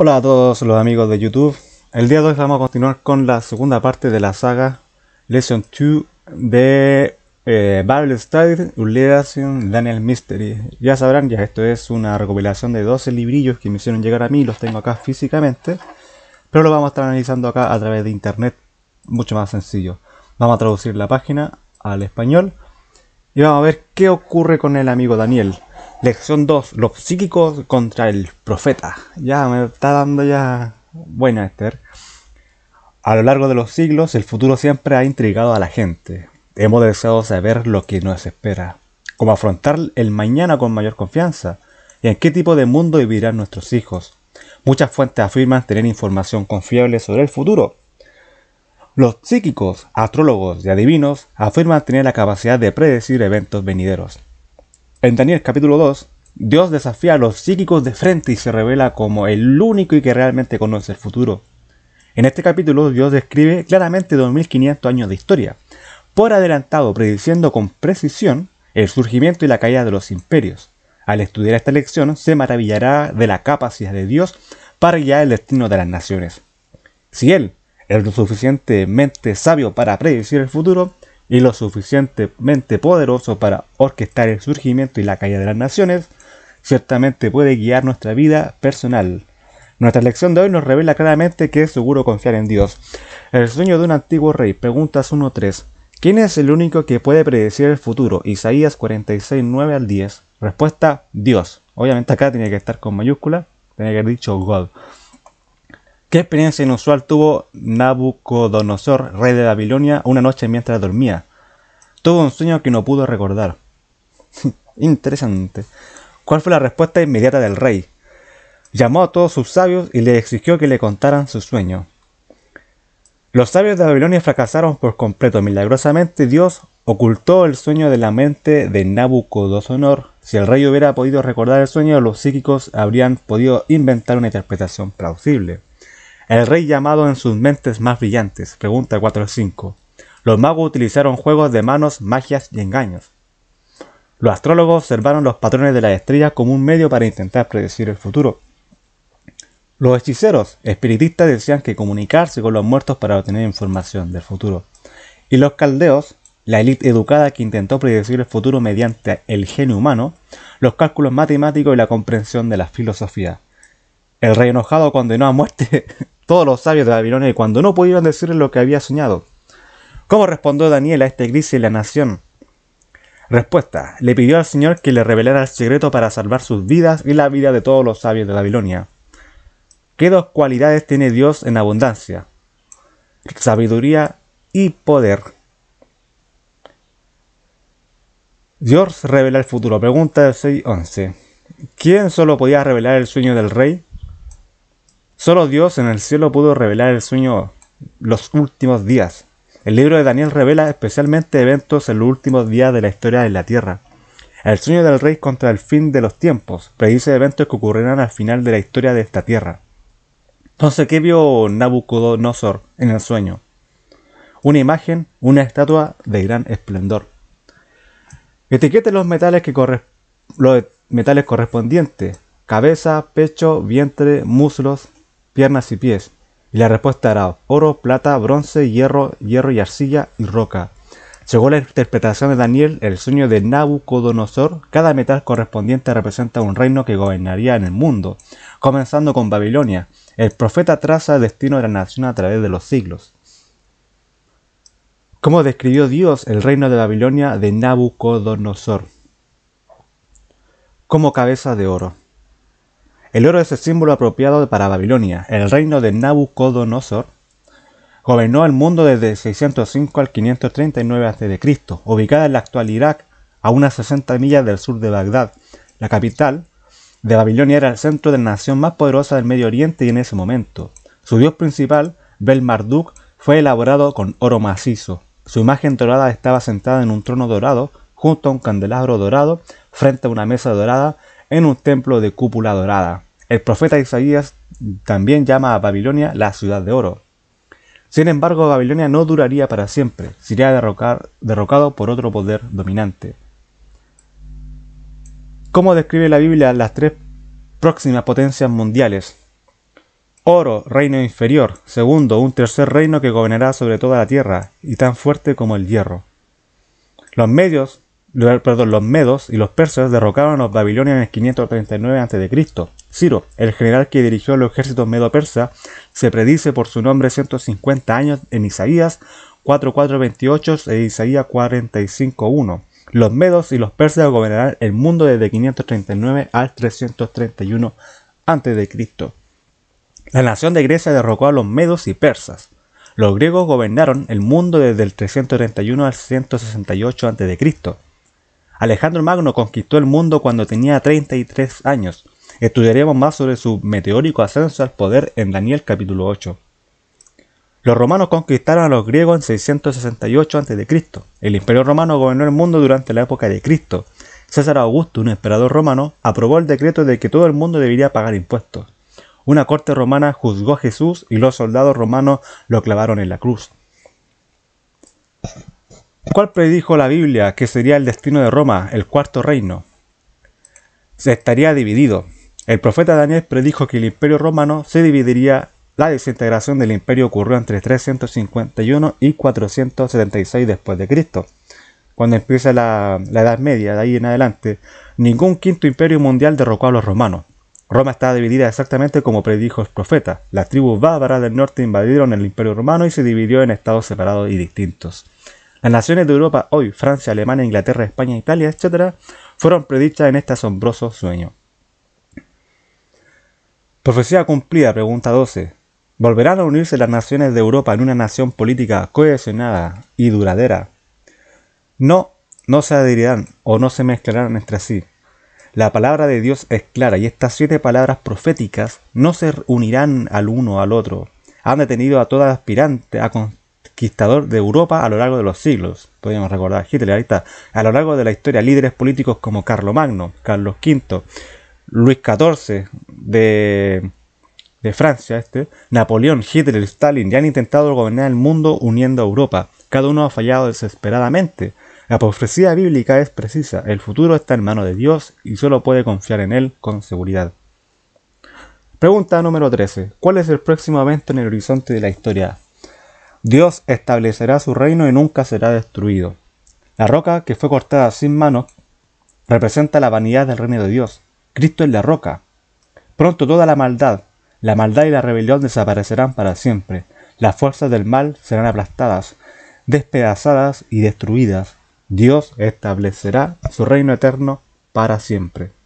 Hola a todos los amigos de YouTube. El día de hoy vamos a continuar con la segunda parte de la saga Lesson 2 de bible Studies: Unleashing Daniel Mystery. Ya sabrán, ya esto es una recopilación de 12 librillos que me hicieron llegar a mí, los tengo acá físicamente, pero lo vamos a estar analizando acá a través de internet, mucho más sencillo. Vamos a traducir la página al español y vamos a ver qué ocurre con el amigo Daniel. Lección 2. Los psíquicos contra el profeta. Ya me está dando ya buena, Esther. A lo largo de los siglos, el futuro siempre ha intrigado a la gente. Hemos deseado saber lo que nos espera, cómo afrontar el mañana con mayor confianza y en qué tipo de mundo vivirán nuestros hijos. Muchas fuentes afirman tener información confiable sobre el futuro. Los psíquicos, astrólogos y adivinos afirman tener la capacidad de predecir eventos venideros. En Daniel capítulo 2, Dios desafía a los psíquicos de frente y se revela como el único y que realmente conoce el futuro. En este capítulo Dios describe claramente 2500 años de historia, por adelantado prediciendo con precisión el surgimiento y la caída de los imperios. Al estudiar esta lección se maravillará de la capacidad de Dios para guiar el destino de las naciones. Si Él es lo suficientemente sabio para predecir el futuro, y lo suficientemente poderoso para orquestar el surgimiento y la caída de las naciones, ciertamente puede guiar nuestra vida personal. Nuestra lección de hoy nos revela claramente que es seguro confiar en Dios. El sueño de un antiguo rey, preguntas 1.3. ¿Quién es el único que puede predecir el futuro? Isaías 46, 9 al 10. Respuesta, Dios. Obviamente acá tiene que estar con mayúscula, tiene que haber dicho God. ¿Qué experiencia inusual tuvo Nabucodonosor, rey de Babilonia, una noche mientras dormía? Tuvo un sueño que no pudo recordar. Interesante. ¿Cuál fue la respuesta inmediata del rey? Llamó a todos sus sabios y le exigió que le contaran su sueño. Los sabios de Babilonia fracasaron por completo. Milagrosamente Dios ocultó el sueño de la mente de Nabucodonosor. Si el rey hubiera podido recordar el sueño, los psíquicos habrían podido inventar una interpretación plausible. El rey llamado en sus mentes más brillantes. Pregunta 4.5. Los magos utilizaron juegos de manos, magias y engaños. Los astrólogos observaron los patrones de las estrellas como un medio para intentar predecir el futuro. Los hechiceros espiritistas decían que comunicarse con los muertos para obtener información del futuro. Y los caldeos, la élite educada que intentó predecir el futuro mediante el genio humano, los cálculos matemáticos y la comprensión de la filosofía. El rey enojado condenó a muerte todos los sabios de Babilonia cuando no pudieron decirle lo que había soñado. ¿Cómo respondió Daniel a esta crisis de la nación? Respuesta. Le pidió al Señor que le revelara el secreto para salvar sus vidas y la vida de todos los sabios de Babilonia. ¿Qué dos cualidades tiene Dios en abundancia? Sabiduría y poder. Dios revela el futuro. Pregunta 6.11. ¿Quién solo podía revelar el sueño del rey? Solo Dios en el cielo pudo revelar el sueño los últimos días. El libro de Daniel revela especialmente eventos en los últimos días de la historia de la Tierra. El sueño del rey contra el fin de los tiempos predice eventos que ocurrirán al final de la historia de esta Tierra. Entonces, ¿qué vio Nabucodonosor en el sueño? Una imagen, una estatua de gran esplendor. Etiquete los metales, que los metales correspondientes. Cabeza, pecho, vientre, muslos, piernas y pies. Y la respuesta era oro, plata, bronce, hierro, hierro y arcilla y roca. Según la interpretación de Daniel, el sueño de Nabucodonosor, cada metal correspondiente representa un reino que gobernaría en el mundo, comenzando con Babilonia. El profeta traza el destino de la nación a través de los siglos. ¿Cómo describió Dios el reino de Babilonia de Nabucodonosor? Como cabeza de oro. El oro es el símbolo apropiado para Babilonia, el reino de Nabucodonosor. Gobernó el mundo desde 605 al 539 a.C., ubicada en la actual Irak, a unas 60 millas del sur de Bagdad. La capital de Babilonia era el centro de la nación más poderosa del Medio Oriente y en ese momento. Su dios principal, Marduk, fue elaborado con oro macizo. Su imagen dorada estaba sentada en un trono dorado, junto a un candelabro dorado, frente a una mesa dorada en un templo de cúpula dorada. El profeta Isaías también llama a Babilonia la ciudad de oro. Sin embargo, Babilonia no duraría para siempre, sería derrocado por otro poder dominante. ¿Cómo describe la Biblia las tres próximas potencias mundiales? Oro, reino inferior. Segundo, un tercer reino que gobernará sobre toda la tierra y tan fuerte como el hierro. Los medios perdón, los medos y los persas derrocaron a los babilonios en el 539 a.C. Ciro, el general que dirigió los ejércitos medo-persa, se predice por su nombre 150 años en Isaías 4428 e Isaías 45.1. Los medos y los persas gobernarán el mundo desde 539 al 331 a.C. La nación de Grecia derrocó a los medos y persas. Los griegos gobernaron el mundo desde el 331 al 168 a.C. Alejandro Magno conquistó el mundo cuando tenía 33 años. Estudiaremos más sobre su meteórico ascenso al poder en Daniel capítulo 8. Los romanos conquistaron a los griegos en 668 a.C. El imperio romano gobernó el mundo durante la época de Cristo. César Augusto, un emperador romano, aprobó el decreto de que todo el mundo debería pagar impuestos. Una corte romana juzgó a Jesús y los soldados romanos lo clavaron en la cruz. ¿Cuál predijo la Biblia que sería el destino de Roma, el cuarto reino? Se estaría dividido. El profeta Daniel predijo que el imperio romano se dividiría. La desintegración del imperio ocurrió entre 351 y 476 después de Cristo, cuando empieza la, Edad Media, de ahí en adelante. Ningún quinto imperio mundial derrocó a los romanos. Roma estaba dividida exactamente como predijo el profeta. Las tribus bárbaras del norte invadieron el imperio romano y se dividió en estados separados y distintos. Las naciones de Europa hoy, Francia, Alemania, Inglaterra, España, Italia, etc., fueron predichas en este asombroso sueño. Profecía cumplida, pregunta 12. ¿Volverán a unirse las naciones de Europa en una nación política cohesionada y duradera? No, no se adherirán o no se mezclarán entre sí. La palabra de Dios es clara y estas siete palabras proféticas no se unirán al uno al otro. Han detenido a toda aspirante a, construir conquistador de Europa a lo largo de los siglos. Podríamos recordar Hitler, ahí A lo largo de la historia, líderes políticos como Magno, Carlos V, Luis XIV de, Francia, este, Napoleón, Hitler, Stalin, ya han intentado gobernar el mundo uniendo a Europa. Cada uno ha fallado desesperadamente. La profecía bíblica es precisa. El futuro está en manos de Dios y solo puede confiar en Él con seguridad. Pregunta número 13. ¿Cuál es el próximo evento en el horizonte de la historia? Dios establecerá su reino y nunca será destruido. La roca que fue cortada sin manos representa la vanidad del reino de Dios. Cristo es la roca. Pronto toda la maldad, la maldad y la rebelión desaparecerán para siempre. Las fuerzas del mal serán aplastadas, despedazadas y destruidas. Dios establecerá su reino eterno para siempre.